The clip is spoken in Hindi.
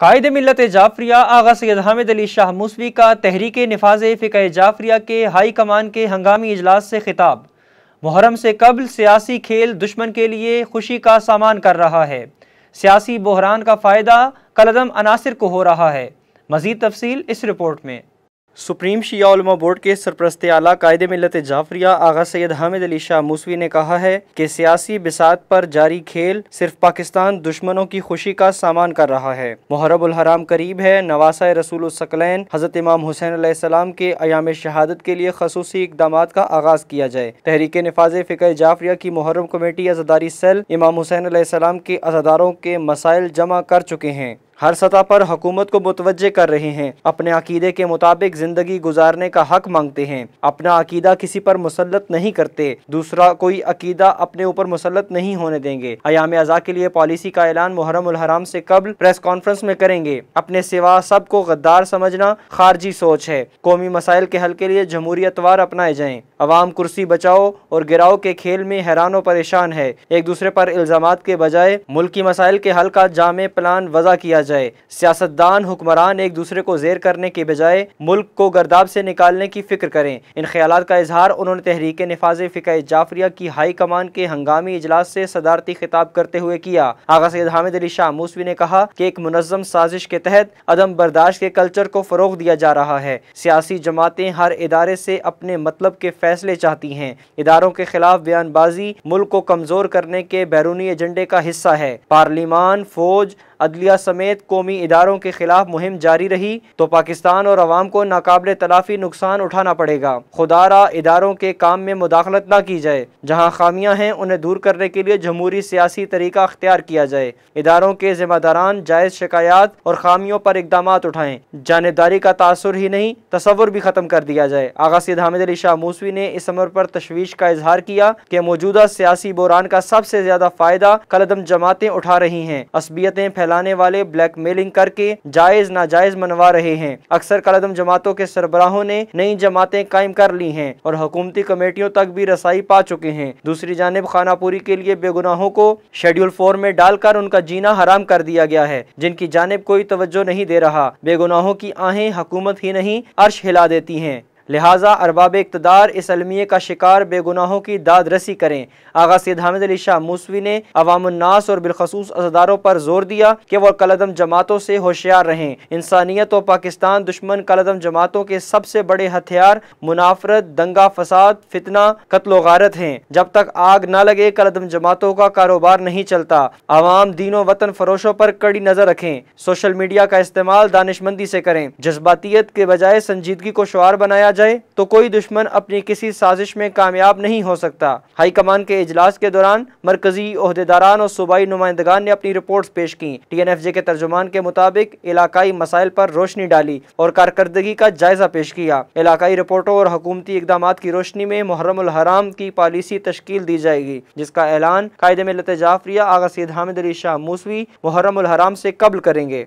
कायद मिलत जाफरिया आगा सैद हामिद अली शाह मूसवी का तहरीक नफाज फ़िक जाफरिया के हाई कमान के हंगामी इजलास से खिताब मुहरम से कबल सियासी खेल दुश्मन के लिए खुशी का सामान कर रहा है सियासी बहरान का फ़ायदा कलदम अनासर को हो रहा है मज़ीद तफसील इस रिपोर्ट में सुप्रीम शिया उलमा बोर्ड के सरप्रस्त आला कायदे मिलत जाफरिया आगा सैयद हामिद अली शाह मूसवी ने कहा है कि सियासी बिसात पर जारी खेल सिर्फ पाकिस्तान दुश्मनों की खुशी का सामान कर रहा है मुहरब हराम करीब है नवासा रसूल सकलैन हजरत इमाम हुसैन सलाम के अयाम शहादत के लिए खसूसी इकदाम का आगाज किया जाए तहरीक नफाज फ़िक्र जाफरिया की मुहरम कमेटी अजादारी सेल इमाम हुसैन सलाम के अजादारों के मसाइल जमा कर चुके हैं हर सतह पर हुकूमत को मुतवजह कर रहे हैं अपने अकीदे के मुताबिक ज़िंदगी गुजारने का हक मांगते हैं अपना अकीदा किसी पर मुसलत नहीं करते दूसरा कोई अकीदा अपने ऊपर मुसलत नहीं होने देंगे अयाम अज़ा के लिए पॉलिसी का ऐलान मुहरम हराम से कबल प्रेस कॉन्फ्रेंस में करेंगे अपने सिवा सब को गद्दार समझना खारजी सोच है कौमी मसाइल के हल के लिए जमहूरियतवार अपनाए जाएँ अवाम कुर्सी बचाओ और गिराओ के खेल में हैरान परेशान है एक दूसरे पर इल्ज़ाम के बजाय मुल्की मसाइल के हल का जाम प्लान वजह किया जाए सियासतदान हुक्मरान एक दूसरे को जेर करने के बजाय मुल्क को गर्दाब से निकालने की फिक्र करें इन ख्याल का इजहार उन्होंने तहरीक नफाज फ़िका जाफरिया की हाई कमान के हंगामी इजलास से सदारती खिताब करते हुए किया आगा सैद हामिद अली शाह मूसवी ने कहा कि एक मुनजम साजिश के तहत अदम बर्दाश्त के कल्चर को फ़रोग दिया जा रहा है सियासी जमातें हर इदारे से अपने मतलब के फैसले चाहती हैं इदारों के खिलाफ बयानबाजी मुल्क को कमज़ोर करने के बैरूनी एजेंडे का हिस्सा है पार्लिमान फौज अदलिया समेत कौमी इदारों के खिलाफ मुहिम जारी रही तो पाकिस्तान और अवाम को नाकबले तलाफी नुकसान उठाना पड़ेगा खुदारा इदारों के काम में मुदाखलत न की जाए जहाँ खामियाँ हैं उन्हें दूर करने के लिए जमहूरी सियासी तरीका अख्तियार किया जाए इदारों के जिम्मेदारान जायज़ शिकायत और खामियों पर इकदाम उठाएं जानदारी का तासर ही नहीं तस्वुर भी ख़त्म कर दिया जाए आगा सैद हामिद अली शाह मूसवी ने इस अमर पर तशवीश का इजहार किया कि मौजूदा सियासी बुरान का सबसे ज़्यादा फ़ायदा कलदम जमातें उठा रही हैं असबियतें फैला फैलाने वाले ब्लैकमेलिंग करके जायज नाजायज मनवा रहे हैं अक्सर कलदम जमातों के सरबराहों ने नई जमातें कायम कर ली हैं और हुकूमती कमेटियों तक भी रसाई पा चुके हैं दूसरी जानब खानापुरी के लिए बेगुनाहों को शेड्यूल फोर में डालकर उनका जीना हराम कर दिया गया है जिनकी जानब कोई तवज्जो नहीं दे रहा बेगुनाहों की आहें हकूमत ही नहीं अर्श हिला देती हैं लिहाजा अरबाब इकतदार इस अलमिये का शिकार बेगुनाहों की दाद रसी करें आगा सैद हामिद अली शाह मूसवी ने अवामनास और बिलखसूस अजदारों पर जोर दिया कि वह कलदम जमातों से होशियार रहें इंसानियत और पाकिस्तान दुश्मन कलदम जमातों के सबसे बड़े हथियार मुनाफरत दंगा फसाद फितना कत्लो गारत हैं जब तक आग न लगे कलदम जमातों का कारोबार नहीं चलता आवाम दीनों वतन फरोशों पर कड़ी नजर रखें सोशल मीडिया का इस्तेमाल दानिशमंदी से करें जज्बातियत के बजाय संजीदगी को शुआर बनाया जाए तो कोई दुश्मन अपनी किसी साजिश में कामयाब नहीं हो सकता हाईकमान के इजलास के दौरान मरकजी अहदेदारान और सूबाई नुमाइंदगान ने अपनी रिपोर्ट पेश की टी एन एफ जे के तर्जुमान के मुताबिक इलाकई मसाइल पर रोशनी डाली और कारकर्दगी का जायजा पेश किया इलाकई रिपोर्टों और हकूमती इकदाम की रोशनी में मुहर्रम हराम की पॉलिसी तश्कील दी जाएगी जिसका ऐलान कायदे में लत जाफरिया आगा सैद हामिद अली शाह मूसवी मुहर्रम हराम से कबल करेंगे